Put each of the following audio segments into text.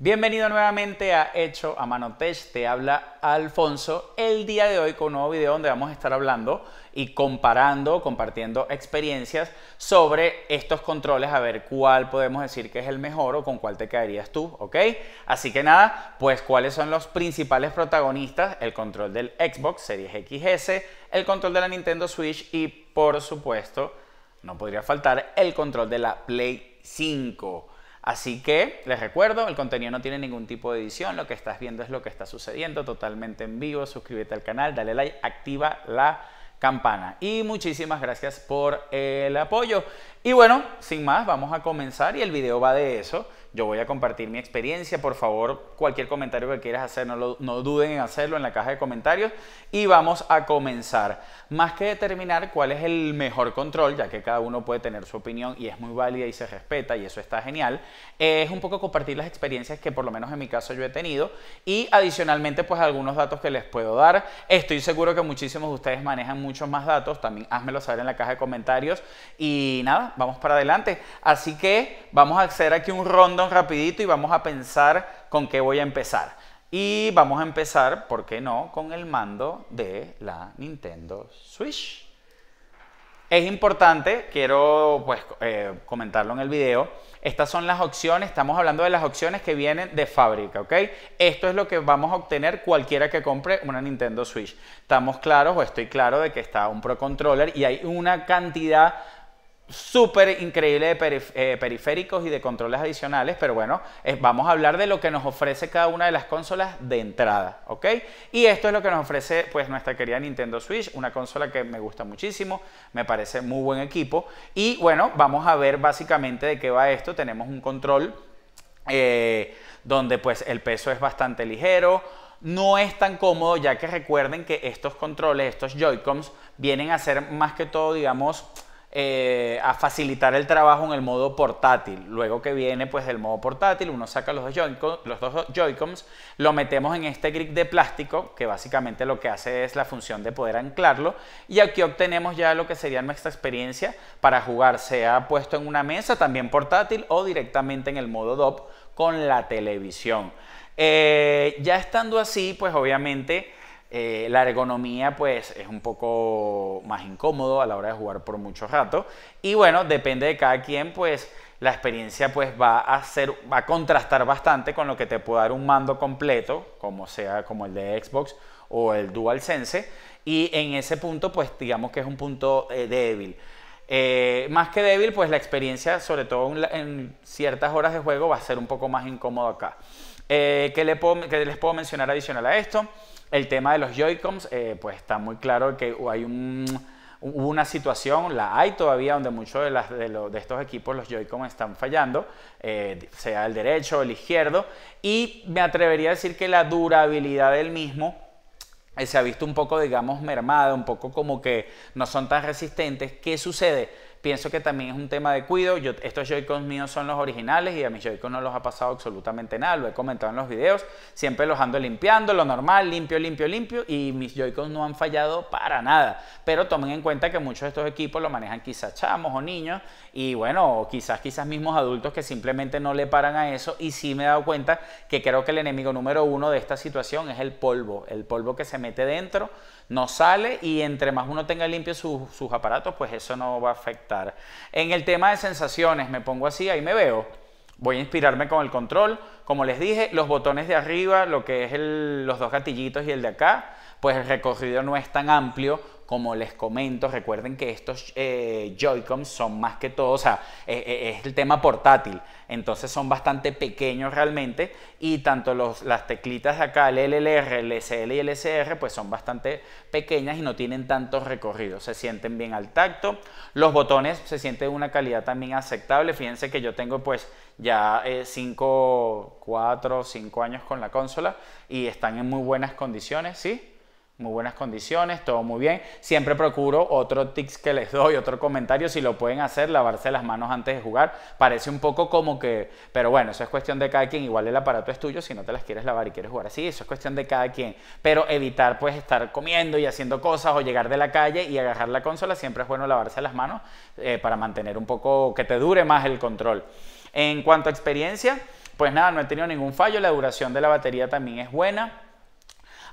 Bienvenido nuevamente a Hecho a Manotech, te habla Alfonso. El día de hoy con un nuevo video donde vamos a estar hablando y comparando, compartiendo experiencias sobre estos controles, a ver cuál podemos decir que es el mejor o con cuál te caerías tú, ¿ok? Así que nada, pues cuáles son los principales protagonistas, el control del Xbox Series XS, el control de la Nintendo Switch y por supuesto, no podría faltar el control de la Play 5. Así que les recuerdo, el contenido no tiene ningún tipo de edición, lo que estás viendo es lo que está sucediendo totalmente en vivo, suscríbete al canal, dale like, activa la campana. Y muchísimas gracias por el apoyo. Y bueno, sin más, vamos a comenzar y el video va de eso. Yo voy a compartir mi experiencia. Por favor, cualquier comentario que quieras hacer, no, duden en hacerlo en la caja de comentarios. Y vamos a comenzar. Más que determinar cuál es el mejor control, ya que cada uno puede tener su opinión y es muy válida y se respeta y eso está genial, es un poco compartir las experiencias que por lo menos en mi caso yo he tenido y adicionalmente pues algunos datos que les puedo dar. Estoy seguro que muchísimos de ustedes manejan muchos más datos. También házmelo saber en la caja de comentarios. Y nada, vamos para adelante. Así que vamos a hacer aquí un rondo rapidito y vamos a pensar con qué voy a empezar. Y vamos a empezar, porque no?, con el mando de la Nintendo Switch. Es importante, quiero pues eh, comentarlo en el video, estas son las opciones, estamos hablando de las opciones que vienen de fábrica, ¿ok? Esto es lo que vamos a obtener cualquiera que compre una Nintendo Switch. Estamos claros o estoy claro de que está un Pro Controller y hay una cantidad súper increíble de eh, periféricos y de controles adicionales, pero bueno, vamos a hablar de lo que nos ofrece cada una de las consolas de entrada, ¿ok? Y esto es lo que nos ofrece pues nuestra querida Nintendo Switch, una consola que me gusta muchísimo, me parece muy buen equipo y bueno, vamos a ver básicamente de qué va esto, tenemos un control eh, donde pues el peso es bastante ligero, no es tan cómodo ya que recuerden que estos controles, estos Joy-Cons vienen a ser más que todo, digamos, eh, a facilitar el trabajo en el modo portátil. Luego que viene pues del modo portátil, uno saca los dos, joy los dos lo metemos en este grip de plástico, que básicamente lo que hace es la función de poder anclarlo, y aquí obtenemos ya lo que sería nuestra experiencia para jugar, sea puesto en una mesa, también portátil, o directamente en el modo DOP con la televisión. Eh, ya estando así, pues obviamente eh, la ergonomía pues es un poco más incómodo a la hora de jugar por mucho rato. Y bueno, depende de cada quien, pues la experiencia pues va a ser, va a contrastar bastante con lo que te puede dar un mando completo, como sea como el de Xbox o el DualSense. Y en ese punto pues digamos que es un punto eh, débil. Eh, más que débil, pues la experiencia, sobre todo en ciertas horas de juego, va a ser un poco más incómodo acá. ¿Qué les puedo mencionar adicional a esto? El tema de los Joy-Cons, eh, pues está muy claro que hay una situación, la hay todavía, donde muchos de, de, estos equipos, los joy están fallando, eh, sea el derecho o el izquierdo, y me atrevería a decir que la durabilidad del mismo eh, se ha visto un poco, digamos, mermada, un poco como que no son tan resistentes. ¿Qué sucede? pienso que también es un tema de cuido. estos Joy-Cons míos son los originales y a mis Joy-Cons no los ha pasado absolutamente nada. Lo he comentado en los videos. Siempre los ando limpiando, lo normal, limpio, limpio, limpio. Y mis Joy-Cons no han fallado para nada. Pero tomen en cuenta que muchos de estos equipos lo manejan quizás chamos o niños. Y bueno, quizás, quizás mismos adultos que simplemente no le paran a eso. Y sí me he dado cuenta que creo que el enemigo número uno de esta situación es el polvo. El polvo que se mete dentro no sale y entre más uno tenga limpio sus aparatos, pues eso no va a afectar. En el tema de sensaciones, me pongo así, ahí me veo. Voy a inspirarme con el control. Como les dije, los botones de arriba, lo que es los dos gatillitos y el de acá, pues el recorrido no es tan amplio como les comento, recuerden que estos eh, Joy-Cons son más que todo, o sea, eh, eh, es el tema portátil. Entonces son bastante pequeños realmente y tanto los, las teclitas de acá, el LLR, el SL y el SR, pues son bastante pequeñas y no tienen tanto recorrido. Se sienten bien al tacto. Los botones se sienten de una calidad también aceptable. Fíjense que yo tengo pues ya 5, 4, 5 años con la consola y están en muy buenas condiciones, ¿sí? muy buenas condiciones, todo muy bien. Siempre procuro otro tips que les doy, otro comentario, si lo pueden hacer, lavarse las manos antes de jugar. Parece un poco como que, pero bueno, eso es cuestión de cada quien. Igual el aparato es tuyo, si no te las quieres lavar y quieres jugar así, eso es cuestión de cada quien. Pero evitar pues estar comiendo y haciendo cosas o llegar de la calle y agarrar la consola, siempre es bueno lavarse las manos eh, para mantener un poco, que te dure más el control. En cuanto a experiencia, pues nada, no he tenido ningún fallo, la duración de la batería también es buena.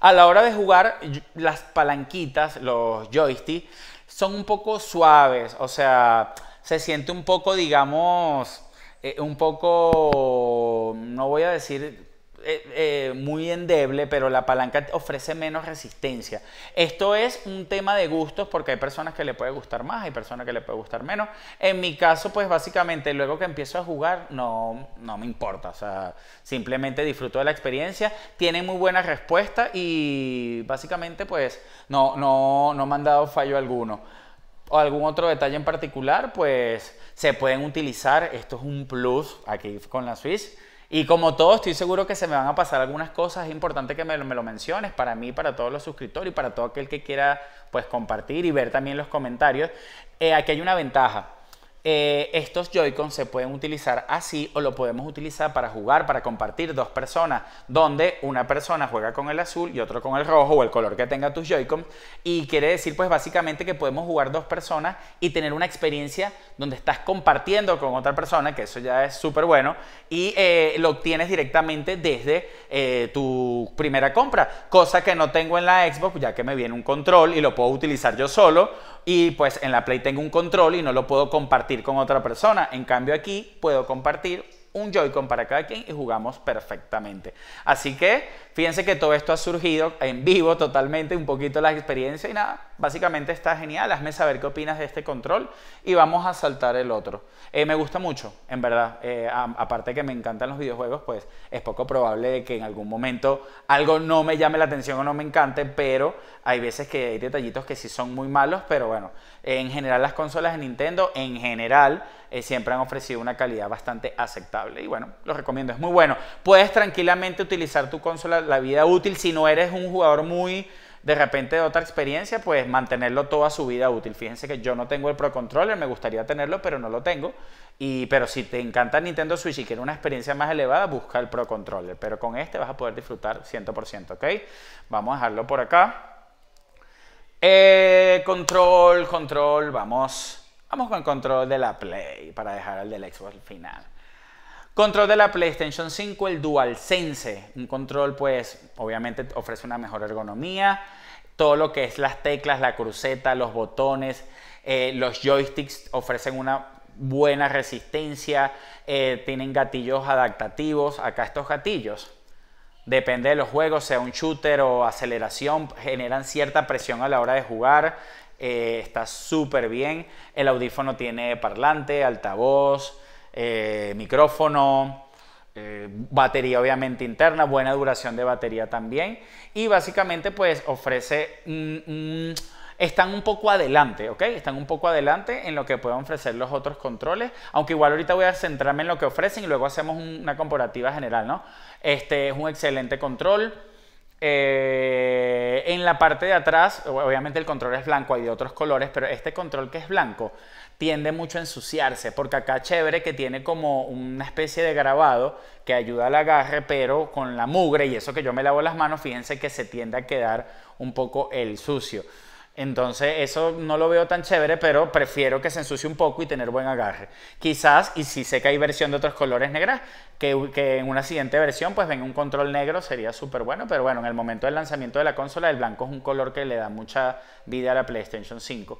A la hora de jugar, las palanquitas, los joysticks, son un poco suaves, o sea, se siente un poco, digamos, eh, un poco, no voy a decir eh, eh, muy endeble, pero la palanca ofrece menos resistencia. Esto es un tema de gustos porque hay personas que le puede gustar más, hay personas que le puede gustar menos. En mi caso, pues básicamente luego que empiezo a jugar, no, me importa, o sea, simplemente disfruto de la experiencia. Tiene muy buena respuesta y básicamente pues no, no, no me han dado fallo alguno. O algún otro detalle en particular, pues se pueden utilizar, esto es un plus aquí con la Swiss y como todo, estoy seguro que se me van a pasar algunas cosas. Es importante que me, lo menciones para mí, para todos los suscriptores y para todo aquel que quiera pues compartir y ver también los comentarios. Eh, aquí hay una ventaja. Eh, estos Joy-Con se pueden utilizar así o lo podemos utilizar para jugar, para compartir dos personas, donde una persona juega con el azul y otro con el rojo o el color que tenga tus Joy-Con. Y quiere decir, pues básicamente que podemos jugar dos personas y tener una experiencia donde estás compartiendo con otra persona, que eso ya es súper bueno, y eh, lo obtienes directamente desde eh, tu primera compra, cosa que no tengo en la Xbox, ya que me viene un control y lo puedo utilizar yo solo. Y pues en la Play tengo un control y no lo puedo compartir con otra persona. En cambio aquí puedo compartir un Joy-Con para cada quien y jugamos perfectamente. Así que fíjense que todo esto ha surgido en vivo totalmente, un poquito la experiencia y nada, básicamente está genial. Hazme saber qué opinas de este control y vamos a saltar el otro. Eh, me gusta mucho, en verdad. Eh, aparte que me encantan los videojuegos, pues es poco probable que en algún momento algo no me llame la atención o no me encante, pero hay veces que hay detallitos que sí son muy malos, pero bueno, en general las consolas de Nintendo en general eh, siempre han ofrecido una calidad bastante aceptable y bueno, lo recomiendo, es muy bueno. Puedes tranquilamente utilizar tu consola la vida útil si no eres un jugador muy de repente de otra experiencia, pues mantenerlo toda su vida útil. Fíjense que yo no tengo el Pro Controller, me gustaría tenerlo, pero no lo tengo. Y, pero si te encanta Nintendo Switch y quieres una experiencia más elevada, busca el Pro Controller. Pero con este vas a poder disfrutar 100%, ¿ok? Vamos a dejarlo por acá. Eh, control, control, vamos. Vamos con el control de la Play para dejar el del Xbox al final. Control de la PlayStation 5, el DualSense. Un control, pues, obviamente ofrece una mejor ergonomía. Todo lo que es las teclas, la cruceta, los botones, eh, los joysticks ofrecen una buena resistencia. Eh, tienen gatillos adaptativos. Acá estos gatillos depende de los juegos, sea un shooter o aceleración, generan cierta presión a la hora de jugar. Eh, está súper bien. El audífono tiene parlante, altavoz, eh, micrófono, eh, batería obviamente interna, buena duración de batería también. Y básicamente pues ofrece... están un poco adelante, ¿ok? Están un poco adelante en lo que pueden ofrecer los otros controles, aunque igual ahorita voy a centrarme en lo que ofrecen y luego hacemos una comparativa general, ¿no? Este es un excelente control. Eh, en la parte de atrás, obviamente el control es blanco, hay de otros colores, pero este control que es blanco tiende mucho a ensuciarse, porque acá chévere que tiene como una especie de grabado que ayuda al agarre, pero con la mugre y eso que yo me lavo las manos, fíjense que se tiende a quedar un poco el sucio. Entonces eso no lo veo tan chévere, pero prefiero que se ensucie un poco y tener buen agarre. Quizás, y si sé que hay versión de otros colores negras, que, que en una siguiente versión pues venga un control negro, sería súper bueno, pero bueno, en el momento del lanzamiento de la consola, el blanco es un color que le da mucha vida a la PlayStation 5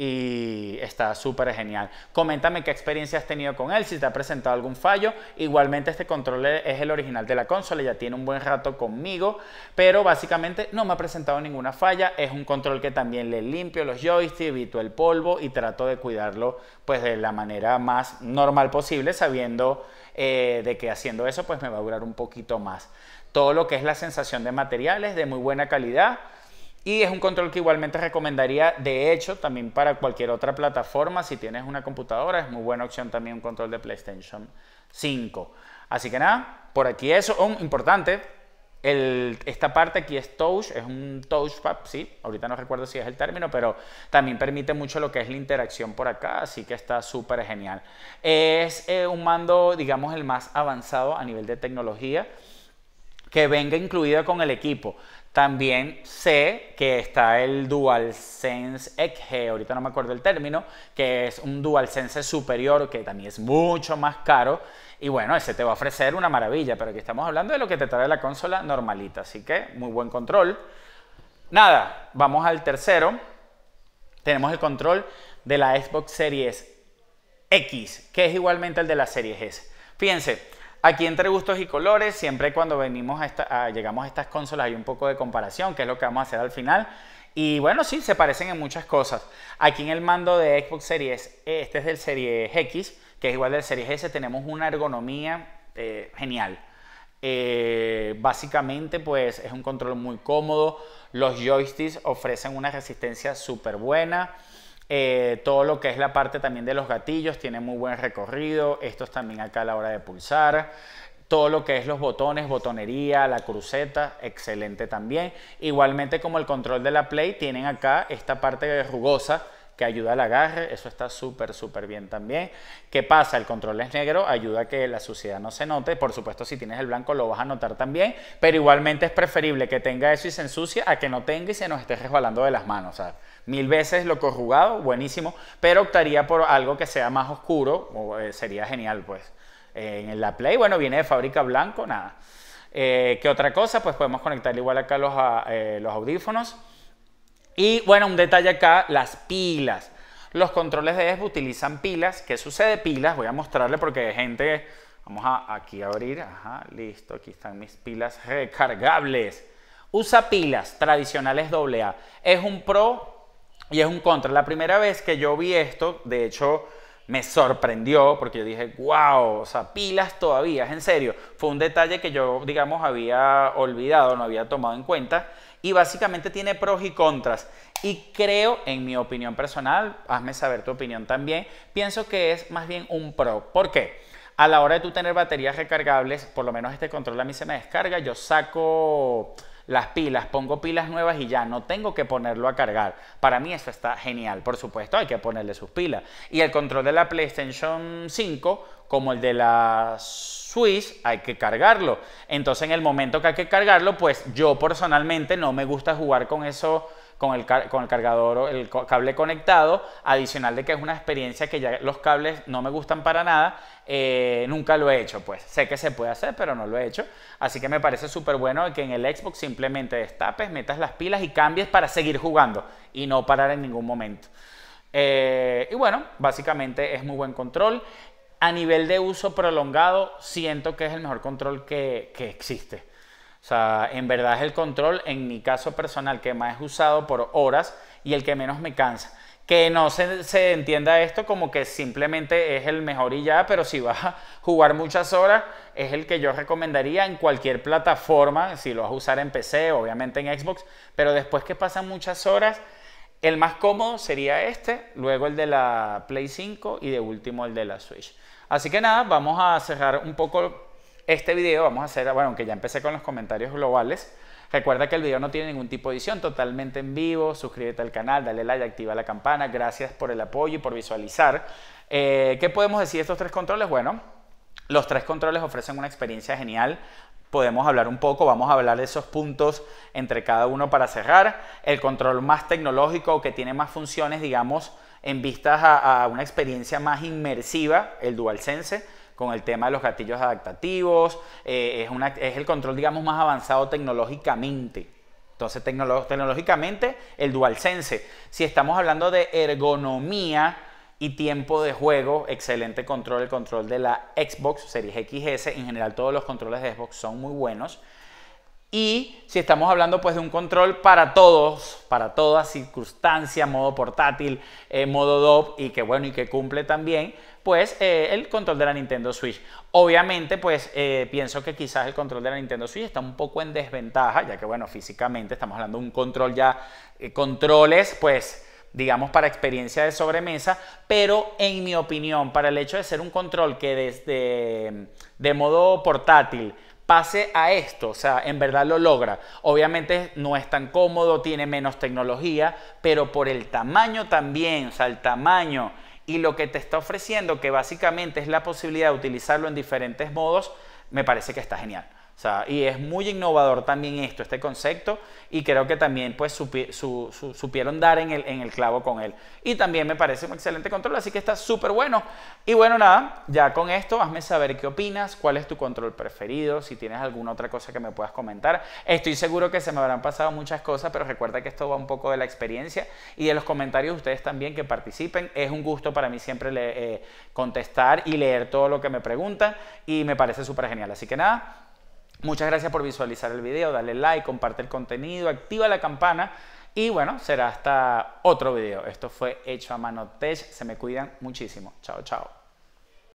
y está súper genial. Coméntame qué experiencia has tenido con él, si te ha presentado algún fallo. Igualmente este control es el original de la consola, ya tiene un buen rato conmigo, pero básicamente no me ha presentado ninguna falla. Es un control que también le limpio los joysticks, evito el polvo y trato de cuidarlo pues de la manera más normal posible, sabiendo eh, de que haciendo eso pues me va a durar un poquito más. Todo lo que es la sensación de materiales de muy buena calidad. Y es un control que igualmente recomendaría, de hecho, también para cualquier otra plataforma. Si tienes una computadora, es muy buena opción también un control de PlayStation 5. Así que nada, por aquí eso. importante, esta parte aquí es touch, es un touchpad, sí, ahorita no recuerdo si es el término, pero también permite mucho lo que es la interacción por acá, así que está súper genial. Es eh, un mando, digamos, el más avanzado a nivel de tecnología que venga incluido con el equipo. También sé que está el DualSense XG, ahorita no me acuerdo el término, que es un DualSense superior que también es mucho más caro. Y bueno, ese te va a ofrecer una maravilla, pero aquí estamos hablando de lo que te trae la consola normalita, así que muy buen control. Nada, vamos al tercero. Tenemos el control de la Xbox Series X, que es igualmente el de la Series S. Fíjense, Aquí entre gustos y colores, siempre cuando venimos a, llegamos a estas consolas hay un poco de comparación, que es lo que vamos a hacer al final. Y bueno, sí, se parecen en muchas cosas. Aquí en el mando de Xbox Series, e, este es del Series X, que es igual del Series S, tenemos una ergonomía eh, genial. Eh, básicamente, pues es un control muy cómodo. Los joysticks ofrecen una resistencia súper buena. Eh, todo lo que es la parte también de los gatillos tiene muy buen recorrido. Estos también acá a la hora de pulsar. Todo lo que es los botones, botonería, la cruceta, excelente también. Igualmente como el control de la Play, tienen acá esta parte rugosa que ayuda al agarre, eso está súper, súper bien también. ¿Qué pasa? El control es negro, ayuda a que la suciedad no se note. Por supuesto, si tienes el blanco lo vas a notar también, pero igualmente es preferible que tenga eso y se ensucie a que no tenga y se nos esté resbalando de las manos. Mil veces lo corrugado, buenísimo, pero optaría por algo que sea más oscuro, o, eh, sería genial pues. Eh, en la Play, bueno, viene de fábrica blanco, nada. Eh, ¿Qué otra cosa? Pues podemos conectar igual acá los, a, ah, los audífonos. Y bueno, un detalle acá, las pilas. Los controles de ESB utilizan pilas. ¿Qué sucede? Pilas, voy a mostrarle porque gente... Vamos a aquí a abrir, ajá, listo, aquí están mis pilas recargables. Usa pilas tradicionales AA. Es un pro y es un contra. La primera vez que yo vi esto, de hecho, me sorprendió porque yo dije, wow, o sea, pilas todavía, es en serio. Fue un detalle que yo, digamos, había olvidado, no había tomado en cuenta y básicamente tiene pros y contras. Y creo, en mi opinión personal, hazme saber tu opinión también, pienso que es más bien un pro. ¿Por qué? A la hora de tú tener baterías recargables, por lo menos este control a mí se me descarga, yo saco las pilas, pongo pilas nuevas y ya no tengo que ponerlo a cargar. Para mí eso está genial, por supuesto, hay que ponerle sus pilas. Y el control de la PlayStation 5, como el de la Switch, hay que cargarlo. Entonces en el momento que hay que cargarlo, pues yo personalmente no me gusta jugar con eso con el, con el cargador o el cable conectado, adicional de que es una experiencia que ya los cables no me gustan para nada, eh, nunca lo he hecho, pues sé que se puede hacer, pero no lo he hecho, así que me parece súper bueno que en el Xbox simplemente destapes, metas las pilas y cambies para seguir jugando y no parar en ningún momento. Eh, y bueno, básicamente es muy buen control. A nivel de uso prolongado, siento que es el mejor control que existe. O sea, en verdad es el control, en mi caso personal, que más he usado por horas y el que menos me cansa. Que no se, se entienda esto como que simplemente es el mejor y ya, pero si vas a jugar muchas horas, es el que yo recomendaría en cualquier plataforma, si lo vas a usar en PC, obviamente en Xbox, pero después que pasan muchas horas, el más cómodo sería este, luego el de la Play 5 y de último el de la Switch. Así que nada, vamos a cerrar un poco este video vamos a hacer, bueno, aunque ya empecé con los comentarios globales, recuerda que el video no tiene ningún tipo de edición, totalmente en vivo, suscríbete al canal, dale like, activa la campana, gracias por el apoyo y por visualizar. Eh, ¿Qué podemos decir de estos tres controles? Bueno, los tres controles ofrecen una experiencia genial podemos hablar un poco, vamos a hablar de esos puntos entre cada uno para cerrar. El control más tecnológico que tiene más funciones, digamos, en vistas a, a una experiencia más inmersiva, el DualSense con el tema de los gatillos adaptativos, eh, es, el control, digamos, más avanzado tecnológicamente. Entonces, tecnológicamente, el DualSense. Si estamos hablando de ergonomía y tiempo de juego, excelente control, el control de la Xbox Series XS. En general, todos los controles de Xbox son muy buenos. Y si estamos hablando pues de un control para todos, para toda circunstancia, modo portátil, eh, modo DOP y que bueno y que cumple también, pues eh, el control de la Nintendo Switch. Obviamente pues eh, pienso que quizás el control de la Nintendo Switch está un poco en desventaja, ya que bueno físicamente estamos hablando de un control ya, controles pues digamos, para experiencia de sobremesa, pero en mi opinión, para el hecho de ser un control que desde de modo portátil pase a esto, o sea, en verdad lo logra. Obviamente no es tan cómodo, tiene menos tecnología, pero por el tamaño también, o sea, el tamaño y lo que te está ofreciendo, que básicamente es la posibilidad de utilizarlo en diferentes modos, me parece que está genial y es muy innovador también esto, este concepto, y creo que también pues supieron dar en el, clavo con él. Y también me parece un excelente control, así que está súper bueno. Y bueno, nada, ya con esto hazme saber qué opinas, cuál es tu control preferido, si tienes alguna otra cosa que me puedas comentar. Estoy seguro que se me habrán pasado muchas cosas, pero recuerda que esto va un poco de la experiencia y de los comentarios de ustedes también que participen. Es un gusto para mí siempre eh, contestar y leer todo lo que me preguntan y me parece súper genial. Así que nada. Muchas gracias por visualizar el video, dale like, comparte el contenido, activa la campana y bueno, será hasta otro video. Esto fue Hecho a Mano Tech, se me cuidan muchísimo. Chao, chao.